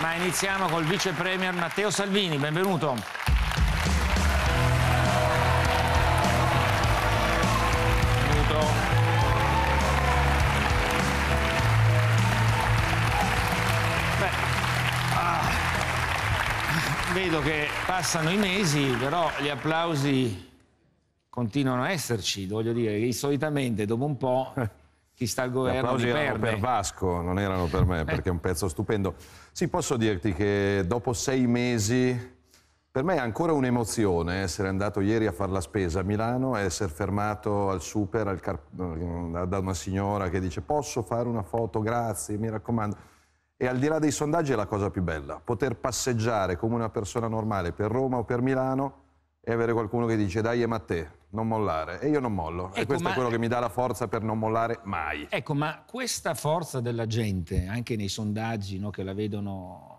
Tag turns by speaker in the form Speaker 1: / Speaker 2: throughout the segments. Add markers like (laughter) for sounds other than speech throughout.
Speaker 1: Ma iniziamo col vice premier Matteo Salvini, benvenuto. benvenuto. Beh, ah, vedo che passano i mesi, però gli applausi continuano a esserci, voglio dire, che solitamente dopo un po' chi sta al governo. Gli applausi erano per
Speaker 2: Vasco, non erano per me, perché è un pezzo stupendo. Sì, posso dirti che dopo sei mesi, per me è ancora un'emozione essere andato ieri a fare la spesa a Milano e essere fermato al super al car... Eh, da una signora che dice posso fare una foto, grazie, mi raccomando. E al di là dei sondaggi è la cosa più bella, poter passeggiare come una persona normale per Roma o per Milano e avere qualcuno che dice dai ma te, non mollare. E io non mollo. Ecco, e questo ma... è quello che mi dà la forza per non mollare mai.
Speaker 1: Ecco, ma questa forza della gente, anche nei sondaggi no, che la vedono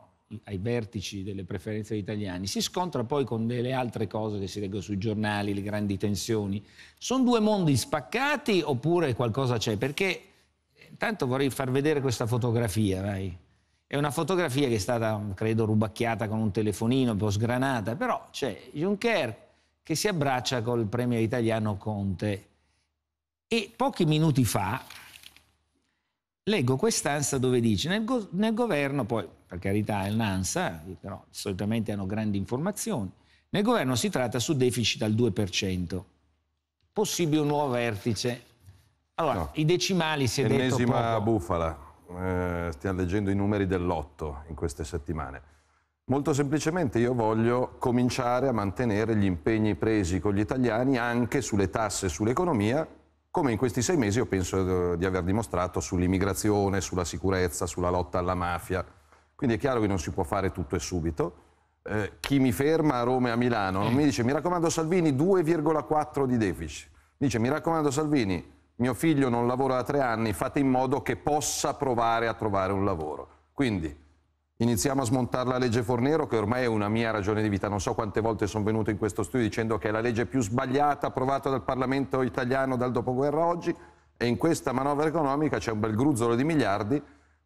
Speaker 1: ai vertici delle preferenze degli italiani, si scontra poi con delle altre cose che si leggono sui giornali, le grandi tensioni. Sono due mondi spaccati oppure qualcosa c'è? Perché eh, intanto vorrei far vedere questa fotografia, vai. È una fotografia che è stata, credo, rubacchiata con un telefonino, un po' sgranata, però c'è Juncker che si abbraccia col premier italiano Conte. E pochi minuti fa leggo quest'ansa dove dice nel, go- nel governo, poi per carità è l'ANSA, però solitamente hanno grandi informazioni, nel governo si tratta su deficit al 2%, possibile un nuovo vertice.
Speaker 2: Allora, no. i decimali si è Ennesima detto... Ennesima bufala, eh, stiamo leggendo i numeri dell'otto in queste settimane. Molto semplicemente io voglio cominciare a mantenere gli impegni presi con gli italiani anche sulle tasse e sull'economia, come in questi sei mesi io penso eh, di aver dimostrato sull'immigrazione, sulla sicurezza, sulla lotta alla mafia. Quindi è chiaro che non si può fare tutto e subito. Eh, chi mi ferma a Roma e a Milano non mi dice mi raccomando Salvini 2,4 di deficit. Mi dice mi raccomando Salvini, mio figlio non lavora da tre anni, fate in modo che possa provare a trovare un lavoro. Quindi Iniziamo a smontare la legge Fornero che ormai è una mia ragione di vita. Non so quante volte sono venuto in questo studio dicendo che è la legge più sbagliata approvata dal Parlamento italiano dal dopoguerra oggi e in questa manovra economica c'è un bel gruzzolo di miliardi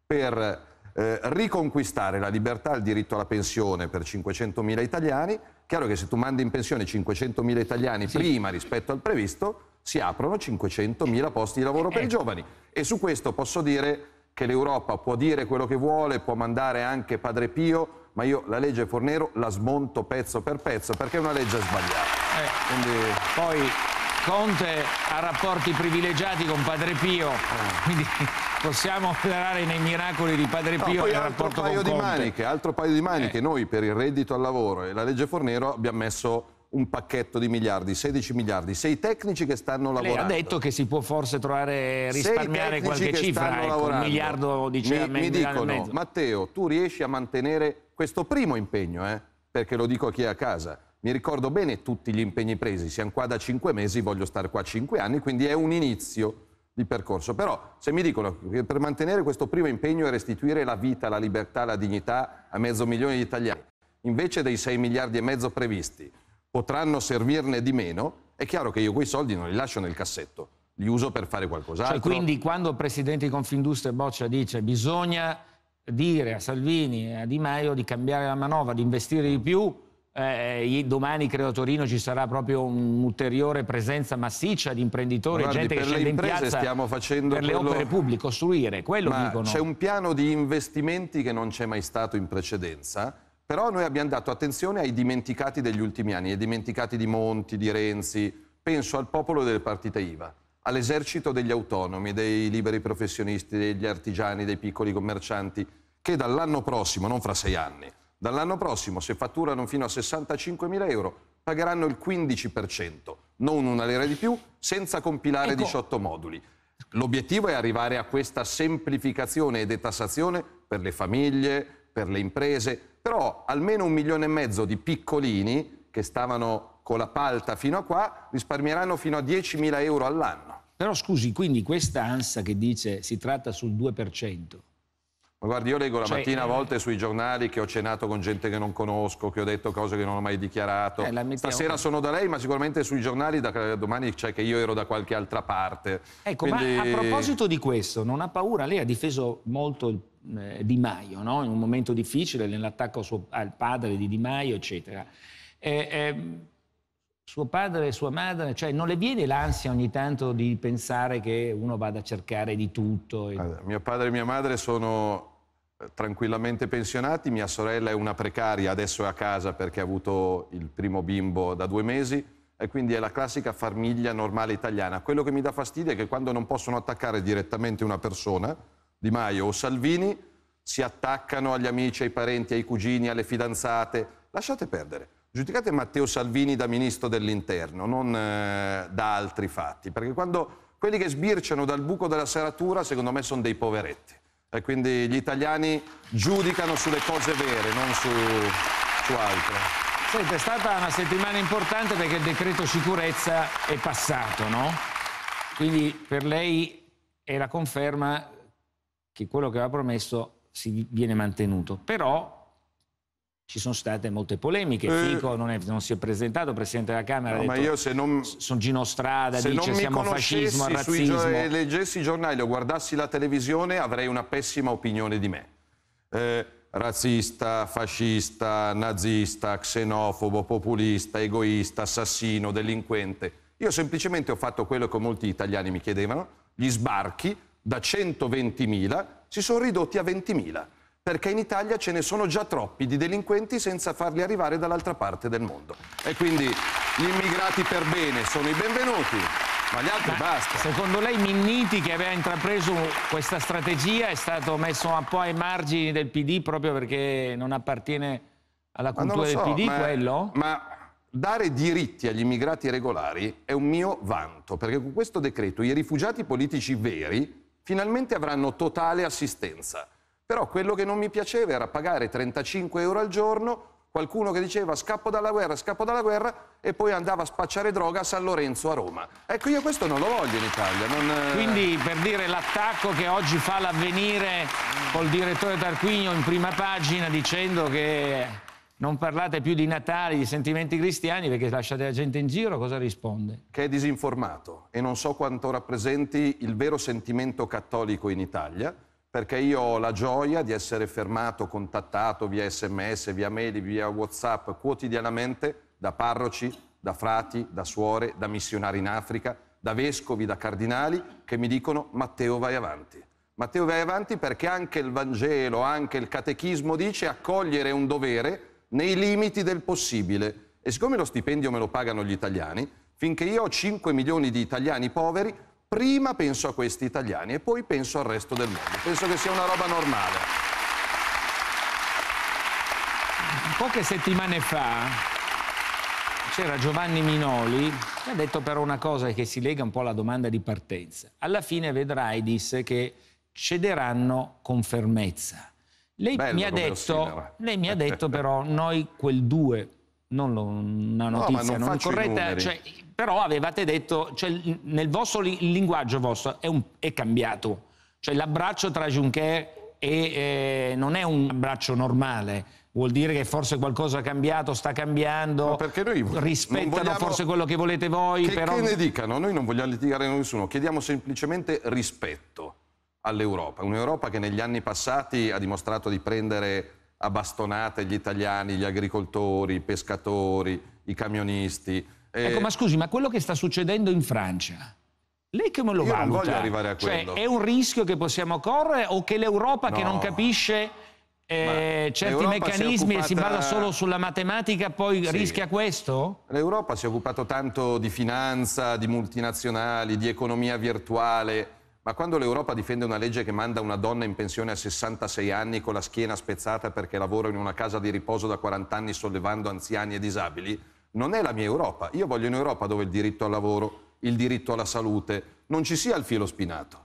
Speaker 2: per eh, riconquistare la libertà, e il diritto alla pensione per 500.000 italiani. Chiaro che se tu mandi in pensione 500.000 italiani sì. prima rispetto al previsto si aprono 500.000 posti di lavoro per i eh. giovani. E su questo posso dire che l'Europa può dire quello che vuole, può mandare anche Padre Pio, ma io la legge Fornero la smonto pezzo per pezzo perché è una legge sbagliata.
Speaker 1: Eh, Quindi... Poi Conte ha rapporti privilegiati con Padre Pio, eh. quindi possiamo operare nei miracoli di Padre Pio no, e rapporto paio con di Conte. Maniche,
Speaker 2: altro paio di maniche, eh. noi per il reddito al lavoro e la legge Fornero abbiamo messo un pacchetto di miliardi, 16 miliardi, sei tecnici che stanno lavorando. Lei
Speaker 1: ha detto che si può forse trovare risparmiare qualche cifra, ecco, un miliardo di cifra. Mi, cioè, mi dicono,
Speaker 2: Matteo, tu riesci a mantenere questo primo impegno, eh? perché lo dico a chi è a casa, mi ricordo bene tutti gli impegni presi, siamo qua da 5 mesi, voglio stare qua 5 anni, quindi è un inizio di percorso. Però se mi dicono che per mantenere questo primo impegno e restituire la vita, la libertà, la dignità a mezzo milione di italiani, invece dei 6 miliardi e mezzo previsti, potranno servirne di meno, è chiaro che io quei soldi non li lascio nel cassetto, li uso per fare qualcos'altro. Cioè, quindi
Speaker 1: quando il presidente di Confindustria Boccia dice che bisogna dire a Salvini e a Di Maio di cambiare la manovra, di investire di più, eh, domani credo a Torino ci sarà proprio un'ulteriore presenza massiccia di imprenditori Guardi, gente che scende in piazza stiamo facendo per quello... le opere pubbliche, costruire, quello Ma dicono. C'è un
Speaker 2: piano di investimenti che non c'è mai stato in precedenza però noi abbiamo dato attenzione ai dimenticati degli ultimi anni, ai dimenticati di Monti, di Renzi, penso al popolo delle partite IVA, all'esercito degli autonomi, dei liberi professionisti, degli artigiani, dei piccoli commercianti, che dall'anno prossimo, non fra sei anni, dall'anno prossimo se fatturano fino a 65.000 euro pagheranno il 15%, non una lira di più, senza compilare ecco. 18 moduli. L'obiettivo è arrivare a questa semplificazione e detassazione per le famiglie, per le imprese, però almeno un milione e mezzo di piccolini che stavano con la palta fino a qua risparmieranno fino a 10.000 euro all'anno. Però scusi, quindi questa
Speaker 1: ansia che dice si tratta sul 2%.
Speaker 2: Ma guardi, io leggo la cioè, mattina a eh, volte sui giornali che ho cenato con gente che non conosco, che ho detto cose che non ho mai dichiarato. Eh, Stasera sono da lei, ma sicuramente sui giornali da domani c'è che io ero da qualche altra parte. Ecco, Quindi... ma a proposito
Speaker 1: di questo, non ha paura? Lei ha difeso molto il eh, di Maio, no? in un momento difficile, nell'attacco suo, al padre di Di Maio, eccetera. Eh, eh, suo padre e sua madre, cioè non le viene l'ansia ogni tanto di pensare che uno vada a cercare di tutto? E... Allora,
Speaker 2: mio padre e mia madre sono eh, tranquillamente pensionati, mia sorella è una precaria, adesso è a casa perché ha avuto il primo bimbo da due mesi e quindi è la classica famiglia normale italiana. Quello che mi dà fastidio è che quando non possono attaccare direttamente una persona, di Maio o Salvini si attaccano agli amici, ai parenti, ai cugini, alle fidanzate. Lasciate perdere. Giudicate Matteo Salvini da ministro dell'interno, non eh, da altri fatti, perché quando quelli che sbirciano dal buco della serratura, secondo me, sono dei poveretti. E quindi gli italiani giudicano sulle cose vere, non su, su altre. Senta, è stata una settimana importante
Speaker 1: perché il decreto sicurezza è passato, no? Quindi per lei è la conferma che quello che aveva promesso si viene mantenuto. Però ci sono state molte polemiche. Eh, Fico non, è, non, si è presentato, Presidente della Camera. No, ma detto, io
Speaker 2: se non. Sono
Speaker 1: Ginostrada, se dice siamo fascismo, razzismo. Se
Speaker 2: leggessi i giornali o guardassi la televisione avrei una pessima opinione di me. Eh, razzista, fascista, nazista, xenofobo, populista, egoista, assassino, delinquente. Io semplicemente ho fatto quello che molti italiani mi chiedevano, gli sbarchi da 120.000 si sono ridotti a 20.000, perché in Italia ce ne sono già troppi di delinquenti senza farli arrivare dall'altra parte del mondo. E quindi gli immigrati per bene sono i benvenuti. Ma gli altri ma basta. Secondo lei Minniti che
Speaker 1: aveva intrapreso questa strategia è stato messo un po' ai margini del PD proprio perché non appartiene alla cultura so, del PD ma, quello?
Speaker 2: Ma dare diritti agli immigrati regolari è un mio vanto, perché con questo decreto i rifugiati politici veri Finalmente avranno totale assistenza. Però quello che non mi piaceva era pagare 35 euro al giorno qualcuno che diceva scappo dalla guerra, scappo dalla guerra e poi andava a spacciare droga a San Lorenzo a Roma. Ecco, io questo non lo voglio in Italia. Non... Eh, Quindi
Speaker 1: per dire l'attacco che oggi fa l'avvenire col direttore Tarquinio in prima pagina dicendo che non parlate più di Natale, di sentimenti cristiani, perché lasciate la gente in giro, cosa risponde?
Speaker 2: Che è disinformato e non so quanto rappresenti il vero sentimento cattolico in Italia, perché io ho la gioia di essere fermato, contattato via sms, via mail, via whatsapp quotidianamente da parroci, da frati, da suore, da missionari in Africa, da vescovi, da cardinali che mi dicono Matteo vai avanti. Matteo vai avanti perché anche il Vangelo, anche il catechismo dice accogliere un dovere nei limiti del possibile. E siccome lo stipendio me lo pagano gli italiani, finché io ho 5 milioni di italiani poveri, prima penso a questi italiani e poi penso al resto del mondo. Penso che sia una roba normale.
Speaker 1: Poche settimane fa c'era Giovanni Minoli che ha detto però una cosa che si lega un po' alla domanda di partenza. Alla fine vedrai, disse, che cederanno con fermezza. Lei Bello mi ha detto, lei mi ha (laughs) detto però noi quel 2 non lo, una notizia no, non, non corretta, cioè, però avevate detto, cioè, nel vostro il linguaggio vostro è, un, è cambiato, cioè l'abbraccio tra Juncker e eh, non è un abbraccio normale, vuol dire che forse qualcosa è cambiato, sta cambiando, no, rispettano vogliamo... forse
Speaker 2: quello che volete voi. Che, però... che ne dicano, noi non vogliamo litigare con nessuno, chiediamo semplicemente rispetto all'Europa. Un'Europa che negli anni passati ha dimostrato di prendere a bastonate gli italiani, gli agricoltori, i pescatori, i camionisti. E... Eh, ecco, ma
Speaker 1: scusi, ma quello che sta succedendo in Francia, lei come lo Io valuta? non voglio arrivare a cioè, quello. Cioè, è un rischio che possiamo correre o che l'Europa no. che non capisce eh, certi meccanismi occupata... e si balla solo sulla matematica poi sì. rischia
Speaker 2: questo? L'Europa si è occupato tanto di finanza, di multinazionali, di economia virtuale ma quando l'Europa difende una legge che manda una donna in pensione a 66 anni con la schiena spezzata perché lavora in una casa di riposo da 40 anni sollevando anziani e disabili, non è la mia Europa. Io voglio un'Europa dove il diritto al lavoro, il diritto alla salute, non ci sia il filo spinato.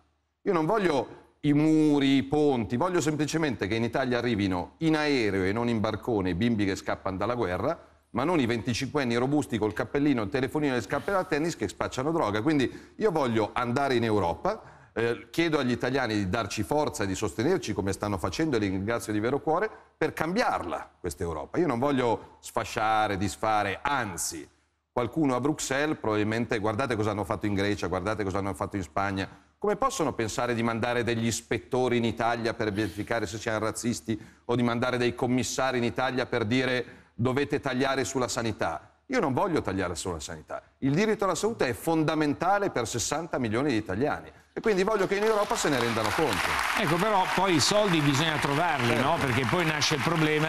Speaker 2: Io non voglio i muri, i ponti, voglio semplicemente che in Italia arrivino in aereo e non in barcone i bimbi che scappano dalla guerra, ma non i 25 anni robusti col cappellino, il telefonino e le scarpe da tennis che spacciano droga. Quindi io voglio andare in Europa eh, chiedo agli italiani di darci forza e di sostenerci come stanno facendo e li ringrazio di vero cuore per cambiarla questa Europa. Io non voglio sfasciare, disfare, anzi qualcuno a Bruxelles probabilmente guardate cosa hanno fatto in Grecia, guardate cosa hanno fatto in Spagna. Come possono pensare di mandare degli ispettori in Italia per verificare se siano razzisti o di mandare dei commissari in Italia per dire dovete tagliare sulla sanità? Io non voglio tagliare sulla sanità. Il diritto alla salute è fondamentale per 60 milioni di italiani e quindi voglio che in Europa se ne rendano conto.
Speaker 1: Ecco, però poi i soldi bisogna trovarli, certo. no? Perché poi nasce il problema,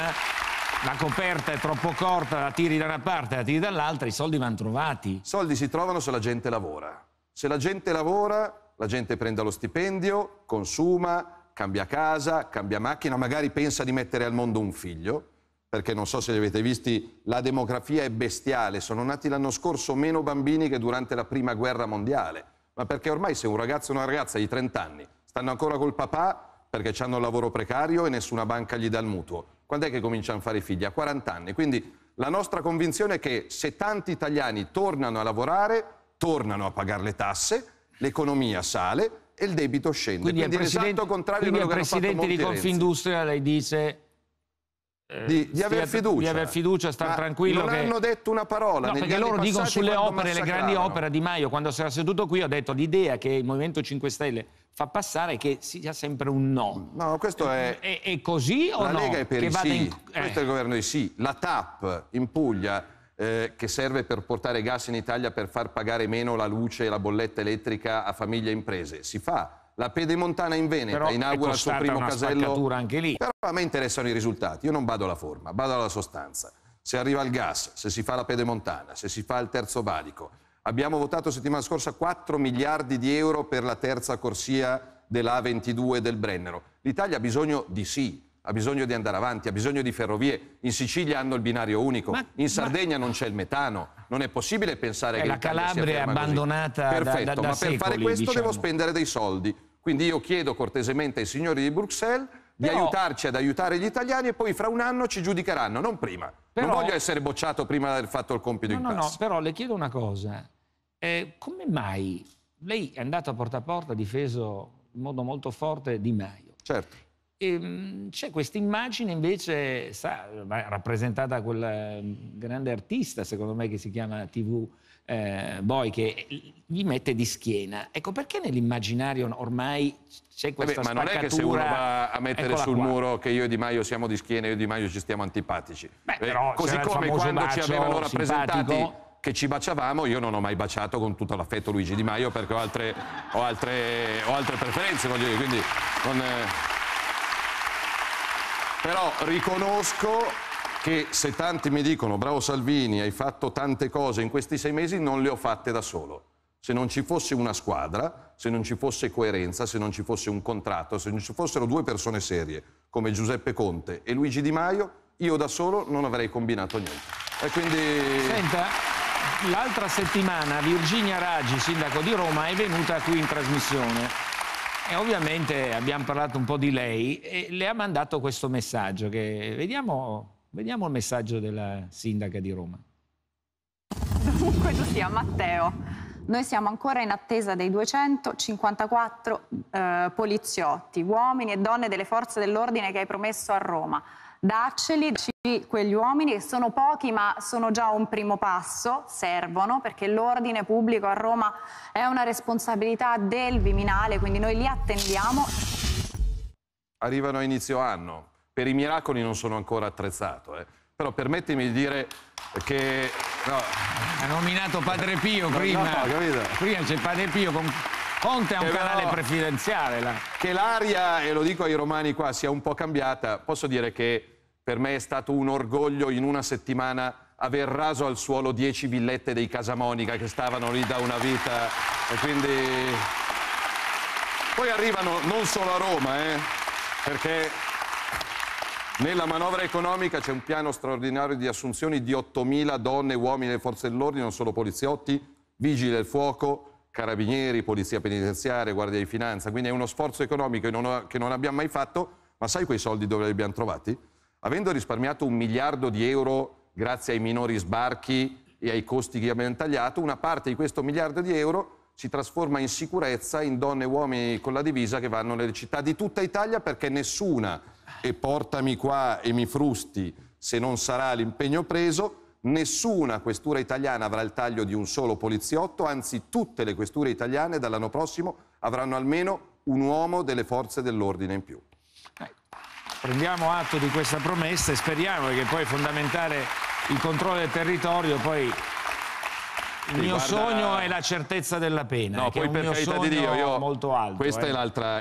Speaker 1: la coperta è troppo corta, la tiri da una parte, la tiri dall'altra, i soldi vanno
Speaker 2: trovati. I soldi si trovano se la gente lavora. Se la gente lavora, la gente prende lo stipendio, consuma, cambia casa, cambia macchina, magari pensa di mettere al mondo un figlio, perché non so se li avete visti, la demografia è bestiale, sono nati l'anno scorso meno bambini che durante la prima guerra mondiale ma perché ormai se un ragazzo e una ragazza di 30 anni stanno ancora col papà perché hanno un lavoro precario e nessuna banca gli dà il mutuo, quando è che cominciano a fare figli? A 40 anni. Quindi la nostra convinzione è che se tanti italiani tornano a lavorare, tornano a pagare le tasse, l'economia sale e il debito scende. Quindi, quindi è l'esatto contrario quindi quello che hanno fatto Quindi il presidente di Confindustria
Speaker 1: lei dice di, di aver fiducia. Di aver fiducia, star tranquillo. Non che... hanno
Speaker 2: detto una parola. No, perché loro dicono sulle opere, le grandi opere
Speaker 1: di Maio, quando si era seduto qui, ho detto l'idea che il Movimento 5 Stelle fa passare che sia sempre un no. No, questo è... È, è così o La no? La Lega è per che i sì, in... eh. questo
Speaker 2: è eh. il governo di sì. La TAP in Puglia eh, che serve per portare gas in Italia per far pagare meno la luce e la bolletta elettrica a famiglie e imprese. Si fa la Pedemontana in Veneto inaugura il suo primo casello. Anche lì. Però a me interessano i risultati. Io non vado alla forma, vado alla sostanza. Se arriva il gas, se si fa la Pedemontana, se si fa il terzo valico. Abbiamo votato settimana scorsa 4 miliardi di euro per la terza corsia della 22 del Brennero. L'Italia ha bisogno di sì, ha bisogno di andare avanti, ha bisogno di ferrovie. In Sicilia hanno il binario unico, ma, in Sardegna ma... non c'è il metano. Non è possibile pensare eh, che la Calabria è abbandonata così. Perfetto, da, da, da ma secoli, per fare questo diciamo. devo spendere dei soldi. Quindi io chiedo cortesemente ai signori di Bruxelles di aiutarci ad aiutare gli italiani e poi fra un anno ci giudicheranno, non prima. Però... Non voglio essere bocciato prima di aver fatto il compito no, in no, classe. No, però le
Speaker 1: chiedo una cosa. Eh, come mai lei è andato a porta a porta, ha difeso in modo molto forte Di Maio? Certo. Ehm, c'è questa immagine invece sa, rappresentata da quel mm, grande artista, secondo me, che si chiama TV eh, Boy che gli mette di schiena. Ecco perché nell'immaginario ormai c'è questa eh ma non è che se uno va a mettere sul qua.
Speaker 2: muro che io e Di Maio siamo di schiena e io e Di Maio ci stiamo antipatici. Beh, eh, però, così come quando ci avevano rappresentati simpatico. che ci baciavamo, io non ho mai baciato con tutto l'affetto Luigi Di Maio perché ho altre, ho altre, ho altre preferenze, voglio dire, quindi non, eh... Però riconosco che se tanti mi dicono bravo Salvini hai fatto tante cose in questi sei mesi non le ho fatte da solo. Se non ci fosse una squadra, se non ci fosse coerenza, se non ci fosse un contratto, se non ci fossero due persone serie come Giuseppe Conte e Luigi Di Maio, io da solo non avrei combinato niente. E quindi...
Speaker 1: Senta. L'altra settimana Virginia Raggi, sindaco di Roma, è venuta qui in trasmissione e ovviamente abbiamo parlato un po' di lei e le ha mandato questo messaggio che vediamo Vediamo il messaggio della sindaca di Roma.
Speaker 2: Comunque tu sia Matteo, noi siamo ancora in attesa dei 254 eh, poliziotti, uomini e donne delle forze dell'ordine che hai promesso a Roma. Dacceli, dacceli quegli uomini che sono pochi ma sono già un primo passo, servono perché l'ordine pubblico a Roma è una responsabilità del Viminale, quindi noi li attendiamo. Arrivano a inizio anno, per i miracoli non sono ancora attrezzato. Eh. Però permettimi di dire che... No. Ha nominato Padre Pio prima. No, no, prima c'è Padre Pio con... Conte ha un eh, però, canale presidenziale. La... Che l'aria, e lo dico ai romani qua, sia un po' cambiata, posso dire che per me è stato un orgoglio in una settimana aver raso al suolo dieci villette dei Casamonica che stavano lì da una vita. E quindi... Poi arrivano non solo a Roma, eh, perché nella manovra economica c'è un piano straordinario di assunzioni di 8.000 donne e uomini delle forze dell'ordine, non solo poliziotti, vigili del fuoco, carabinieri, polizia penitenziaria, guardia di finanza. Quindi è uno sforzo economico che non, ho, che non abbiamo mai fatto, ma sai quei soldi dove li abbiamo trovati? Avendo risparmiato un miliardo di euro grazie ai minori sbarchi e ai costi che abbiamo tagliato, una parte di questo miliardo di euro si trasforma in sicurezza in donne e uomini con la divisa che vanno nelle città di tutta Italia perché nessuna e portami qua e mi frusti se non sarà l'impegno preso, nessuna questura italiana avrà il taglio di un solo poliziotto, anzi tutte le questure italiane dall'anno prossimo avranno almeno un uomo delle forze dell'ordine in più. Ecco.
Speaker 1: Prendiamo atto di questa promessa e speriamo che poi è fondamentale il controllo del territorio poi
Speaker 2: il mio sogno è
Speaker 1: la certezza della pena. No, poi per carità di Dio, io, molto alto, questa eh.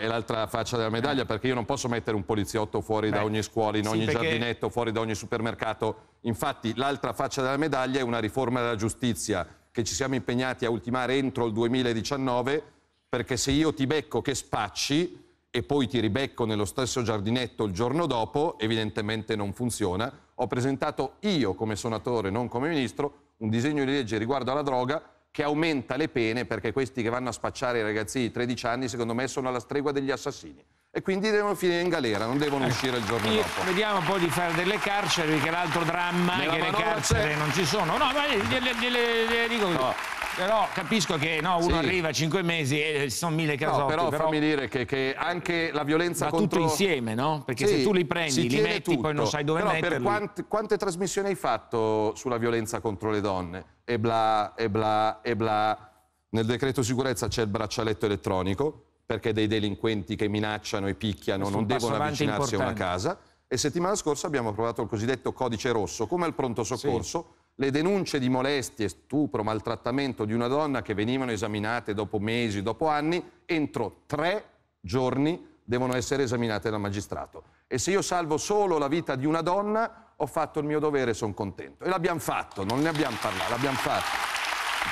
Speaker 2: è l'altra faccia della medaglia, perché io non posso mettere un poliziotto fuori Beh, da ogni scuola, in sì, ogni perché... giardinetto, fuori da ogni supermercato. Infatti l'altra faccia della medaglia è una riforma della giustizia che ci siamo impegnati a ultimare entro il 2019, perché se io ti becco che spacci e poi ti ribecco nello stesso giardinetto il giorno dopo, evidentemente non funziona. Ho presentato io come senatore, non come ministro, un disegno di legge riguardo alla droga che aumenta le pene perché questi che vanno a spacciare i ragazzi di 13 anni secondo me sono alla stregua degli assassini e quindi devono finire in galera, non devono eh, uscire il giorno Io, dopo.
Speaker 1: Vediamo poi di fare delle carceri,
Speaker 2: che è l'altro dramma,
Speaker 1: Nella che le carceri non ci sono. No, ma gliele, gliele dico. No. Però capisco che no, uno sì. arriva a cinque mesi e eh, ci sono mille casotti. No, però, però... fammi dire
Speaker 2: che, che, anche la violenza Ma contro... tutto insieme, no? Perché sì, se tu li prendi, li metti, tutto. poi non sai dove però metterli. Per quante, quante trasmissioni hai fatto sulla violenza contro le donne? E bla, e bla, e bla. Nel decreto sicurezza c'è il braccialetto elettronico, perché dei delinquenti che minacciano e picchiano non devono avvicinarsi a una casa. E settimana scorsa abbiamo approvato il cosiddetto codice rosso, come al pronto soccorso. Sì le denunce di molestie, stupro, maltrattamento di una donna che venivano esaminate dopo mesi, dopo anni, entro tre giorni devono essere esaminate dal magistrato. E se io salvo solo la vita di una donna, ho fatto il mio dovere e sono contento. E l'abbiamo fatto, non ne abbiamo parlato, l'abbiamo fatto.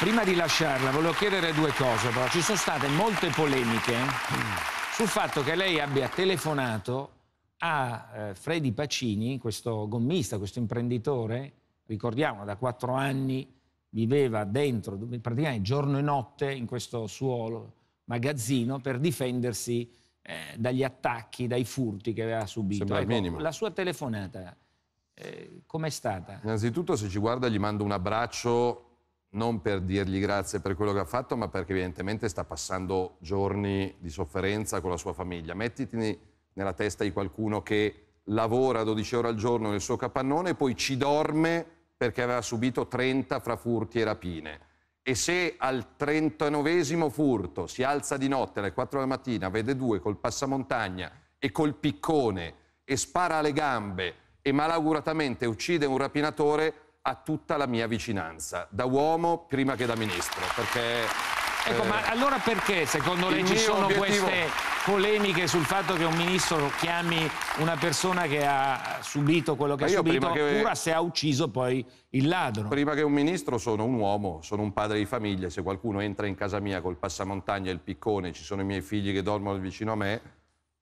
Speaker 1: Prima di lasciarla volevo chiedere due cose, però ci sono state molte polemiche eh, sul fatto che lei abbia telefonato a eh, Freddy Pacini, questo gommista, questo imprenditore, ricordiamo, da quattro anni viveva dentro, praticamente giorno e notte in questo suo magazzino per difendersi eh, dagli attacchi, dai furti che aveva subito. Sembra Ecco, la sua telefonata eh, com'è stata?
Speaker 2: Innanzitutto se ci guarda gli mando un abbraccio non per dirgli grazie per quello che ha fatto, ma perché evidentemente sta passando giorni di sofferenza con la sua famiglia. Mettiti nella testa di qualcuno che lavora 12 ore al giorno nel suo capannone e poi ci dorme perché aveva subito 30 fra furti e rapine. E se al 39 furto si alza di notte alle 4 della mattina, vede due col passamontagna e col piccone e spara alle gambe e malauguratamente uccide un rapinatore, ha tutta la mia vicinanza, da uomo prima che da ministro. Perché, ecco, eh, ma allora perché secondo lei ci sono obiettivo... queste
Speaker 1: polemiche sul fatto che un ministro chiami una persona che ha subito quello che ha subito, che... pure se
Speaker 2: ha ucciso poi il ladro. Prima che un ministro sono un uomo, sono un padre di famiglia, se qualcuno entra in casa mia col passamontagna e il piccone, ci sono i miei figli che dormono vicino a me,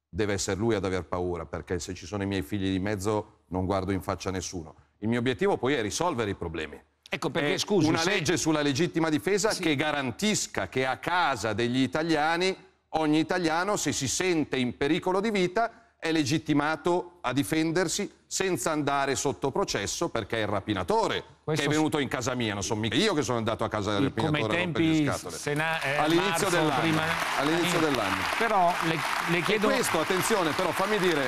Speaker 2: deve essere lui ad aver paura, perché se ci sono i miei figli di mezzo non guardo in faccia a nessuno. Il mio obiettivo poi è risolvere i problemi. Ecco perché, scusi, una legge sulla legittima difesa sì. che garantisca che a casa degli italiani ogni italiano se si sente in pericolo di vita è legittimato a difendersi senza andare sotto processo perché è il rapinatore Questo che è venuto in casa mia, non sono mica io che sono andato a casa del rapinatore come tempi sena- eh, all'inizio, dell'anno, prima... all'inizio dell'anno. Però le, le chiedo... E questo, attenzione, però fammi dire,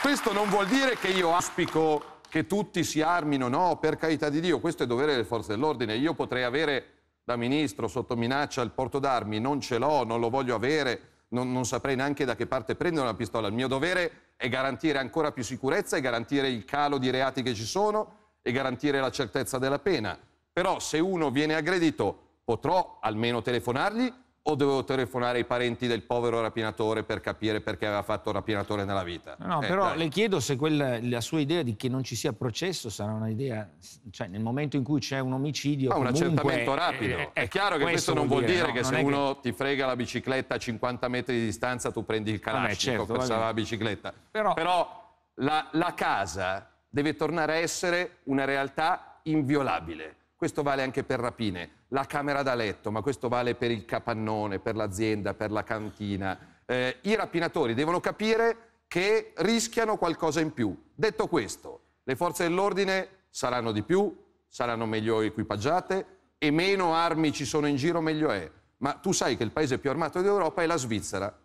Speaker 2: (coughs) questo non vuol dire che io auspico che tutti si armino, no, per carità di Dio, questo è dovere delle forze dell'ordine, io potrei avere da ministro sotto minaccia il porto d'armi, non ce l'ho, non lo voglio avere, non, non saprei neanche da che parte prendere una pistola. Il mio dovere è garantire ancora più sicurezza e garantire il calo di reati che ci sono e garantire la certezza della pena. Però se uno viene aggredito potrò almeno telefonargli o dovevo telefonare ai parenti del povero rapinatore per capire perché aveva fatto rapinatore nella vita? No, eh, però dai.
Speaker 1: le chiedo se quella, la sua idea di che non ci sia processo sarà un'idea, cioè nel momento in cui c'è un omicidio... Ma ah, un accertamento rapido. Eh, eh, è chiaro che questo, questo non vuol dire, no, che se uno
Speaker 2: che... ti frega la bicicletta a 50 metri di distanza tu prendi il calaccico ah, certo, per salvare la bicicletta. Però, però la, la casa deve tornare a essere una realtà inviolabile questo vale anche per rapine, la camera da letto, ma questo vale per il capannone, per l'azienda, per la cantina. Eh, I rapinatori devono capire che rischiano qualcosa in più. Detto questo, le forze dell'ordine saranno di più, saranno meglio equipaggiate e meno armi ci sono in giro meglio è. Ma tu sai che il paese più armato d'Europa è la Svizzera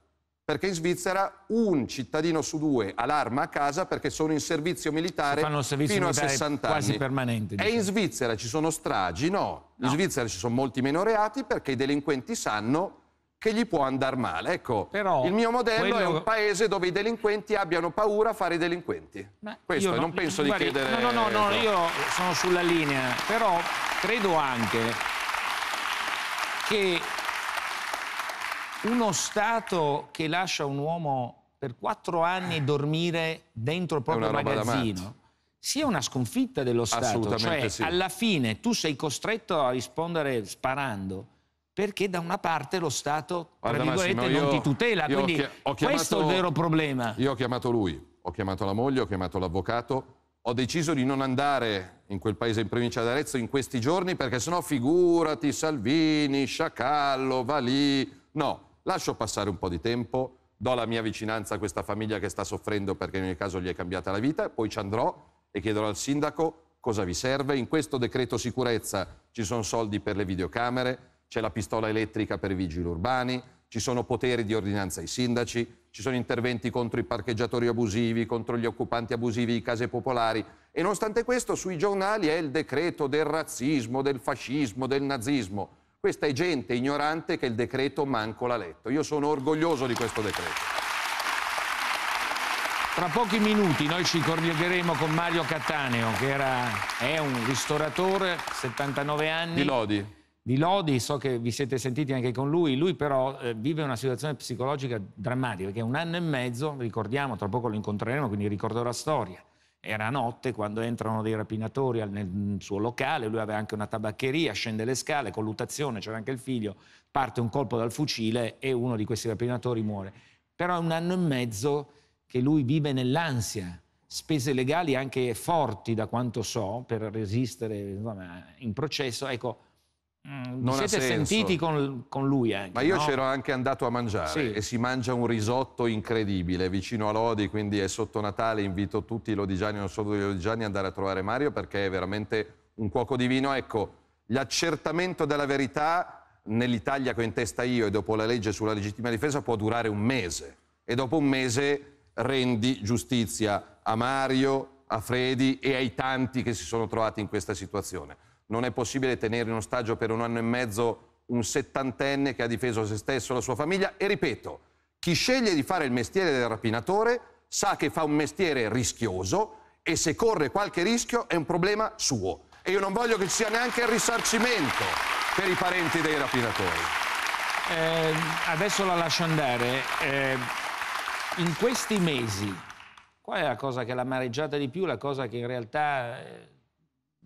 Speaker 2: perché in Svizzera un cittadino su due allarma a casa perché sono in servizio militare servizio fino militare a 60 quasi anni. Permanente, diciamo. E in diciamo. Svizzera ci sono stragi? No. no. In Svizzera ci sono molti meno reati perché i delinquenti sanno che gli può andare male. Ecco, Però il mio modello quello... è un paese dove i delinquenti abbiano paura a fare i delinquenti. Ma Questo, non, non, penso di chiedere... No, no, no, no, io
Speaker 1: sono sulla linea. Però credo anche che uno Stato che lascia un uomo per quattro anni dormire dentro il proprio magazzino sia una sconfitta dello Stato. Cioè, sì. alla fine tu sei costretto a rispondere sparando perché da una parte lo Stato, tra virgolette, Massimo, non ti tutela. Quindi chiamato, questo è il vero
Speaker 2: problema. Io ho chiamato lui, ho chiamato la moglie, ho chiamato l'avvocato. Ho deciso di non andare in quel paese in provincia d'Arezzo in questi giorni perché sennò figurati Salvini, Sciacallo, va lì. No, lascio passare un po' di tempo, do la mia vicinanza a questa famiglia che sta soffrendo perché in ogni caso gli è cambiata la vita, poi ci andrò e chiederò al sindaco cosa vi serve. In questo decreto sicurezza ci sono soldi per le videocamere, c'è la pistola elettrica per i vigili urbani, ci sono poteri di ordinanza ai sindaci, ci sono interventi contro i parcheggiatori abusivi, contro gli occupanti abusivi di case popolari e nonostante questo sui giornali è il decreto del razzismo, del fascismo, del nazismo. Questa è gente ignorante che il decreto manco l'ha letto. Io sono orgoglioso di questo decreto.
Speaker 1: Tra pochi minuti noi ci collegheremo con Mario Cattaneo, che era, è un ristoratore, 79 anni. Di Lodi. Di Lodi, so che vi siete sentiti anche con lui. Lui però eh, vive una situazione psicologica drammatica, perché è un anno e mezzo, ricordiamo, tra poco lo incontreremo, quindi ricorderò la storia era notte quando entrano dei rapinatori nel suo locale, lui aveva anche una tabaccheria, scende le scale, colluttazione, c'era anche il figlio, parte un colpo dal fucile e uno di questi rapinatori muore. Però è un anno e mezzo che lui vive nell'ansia, spese legali anche forti da quanto so per resistere insomma, in
Speaker 2: processo. Ecco, Mm, non siete sentiti
Speaker 1: con, con, lui anche. Ma io no? c'ero
Speaker 2: anche andato a mangiare sì. e si mangia un risotto incredibile vicino a Lodi, quindi è sotto Natale, invito tutti i lodigiani, non solo i lodigiani, ad andare a trovare Mario perché è veramente un cuoco divino. Ecco, l'accertamento della verità nell'Italia che ho in testa io e dopo la legge sulla legittima difesa può durare un mese e dopo un mese rendi giustizia a Mario, a Fredi e ai tanti che si sono trovati in questa situazione non è possibile tenere in ostaggio per un anno e mezzo un settantenne che ha difeso se stesso e la sua famiglia. E ripeto, chi sceglie di fare il mestiere del rapinatore sa che fa un mestiere rischioso e se corre qualche rischio è un problema suo. E io non voglio che ci sia neanche il risarcimento per i parenti dei rapinatori.
Speaker 1: Eh, adesso la lascio andare. Eh, in questi mesi, qual è la cosa che l'ha mareggiata di più, la cosa che in realtà eh,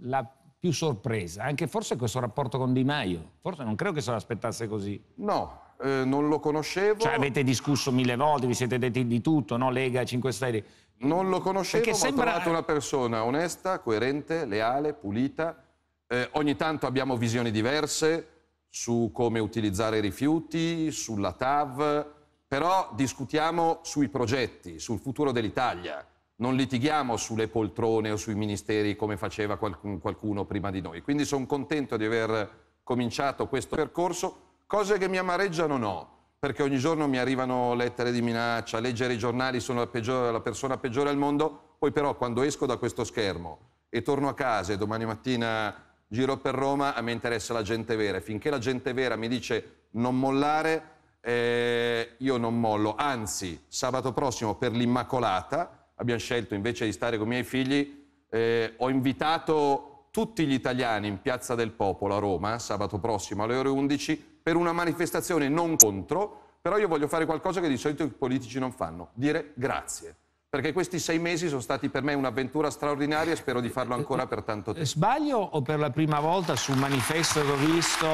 Speaker 1: l'ha più sorpresa, anche forse questo rapporto con Di Maio, forse non credo che se aspettasse così. No, eh, non lo conoscevo. Cioè avete discusso mille volte, vi siete detti di tutto, no? Lega, 5 Stelle. Non lo conoscevo, Perché ma sembra... ho trovato
Speaker 2: una persona onesta, coerente, leale, pulita. Eh, ogni tanto abbiamo visioni diverse su come utilizzare i rifiuti, sulla TAV, però discutiamo sui progetti, sul futuro dell'Italia non litighiamo sulle poltrone o sui ministeri come faceva qualcuno prima di noi. Quindi sono contento di aver cominciato questo percorso. Cose che mi amareggiano no, perché ogni giorno mi arrivano lettere di minaccia, leggere i giornali, sono la, peggiore, la persona peggiore al mondo. Poi però quando esco da questo schermo e torno a casa e domani mattina giro per Roma, a me interessa la gente vera. Finché la gente vera mi dice non mollare, eh, io non mollo. Anzi, sabato prossimo per l'Immacolata abbiamo scelto invece di stare con i miei figli, eh, ho invitato tutti gli italiani in Piazza del Popolo a Roma sabato prossimo alle ore 11 per una manifestazione non contro, però io voglio fare qualcosa che di solito i politici non fanno, dire grazie perché questi sei mesi sono stati per me un'avventura straordinaria e spero di farlo ancora per tanto tempo.
Speaker 1: Sbaglio o per la prima volta sul manifesto che ho visto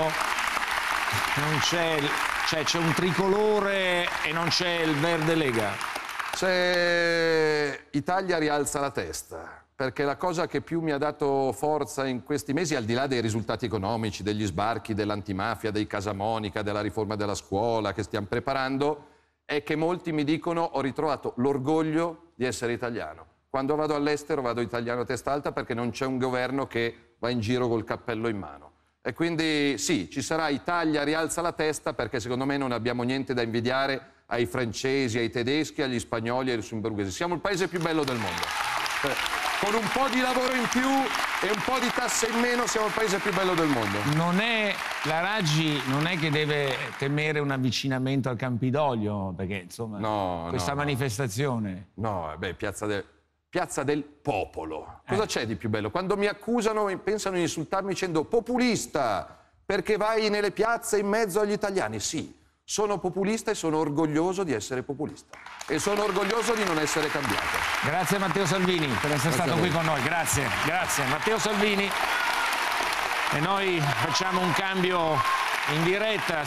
Speaker 1: c'è, cioè, un tricolore
Speaker 2: e non c'è il verde lega? Se Italia rialza la testa, perché la cosa che più mi ha dato forza in questi mesi, al di là dei risultati economici, degli sbarchi, dell'antimafia, dei Casamonica, della riforma della scuola che stiamo preparando, è che molti mi dicono ho ritrovato l'orgoglio di essere italiano. Quando vado all'estero vado italiano a testa alta perché non c'è un governo che va in giro col cappello in mano. E quindi sì, ci sarà Italia rialza la testa perché secondo me non abbiamo niente da invidiare ai francesi, ai tedeschi, agli spagnoli e ai lussemburghesi. Siamo il paese più bello del mondo. Eh, con un po' di lavoro in più e un po' di tasse in meno siamo il paese più bello del mondo.
Speaker 1: Non è, la Raggi non è che deve temere un avvicinamento al Campidoglio,
Speaker 2: perché insomma no, questa no,
Speaker 1: manifestazione...
Speaker 2: No, eh beh, Piazza del... Piazza del Popolo. Eh. Cosa eh. c'è di più bello? Quando mi accusano e pensano di insultarmi dicendo populista perché vai nelle piazze in mezzo agli italiani. Sì, sono populista e sono orgoglioso di essere populista. E sono orgoglioso di non essere cambiato.
Speaker 1: Grazie Matteo Salvini per essere grazie stato qui con noi. Grazie,
Speaker 2: grazie. Matteo Salvini. E noi
Speaker 1: facciamo un cambio in diretta.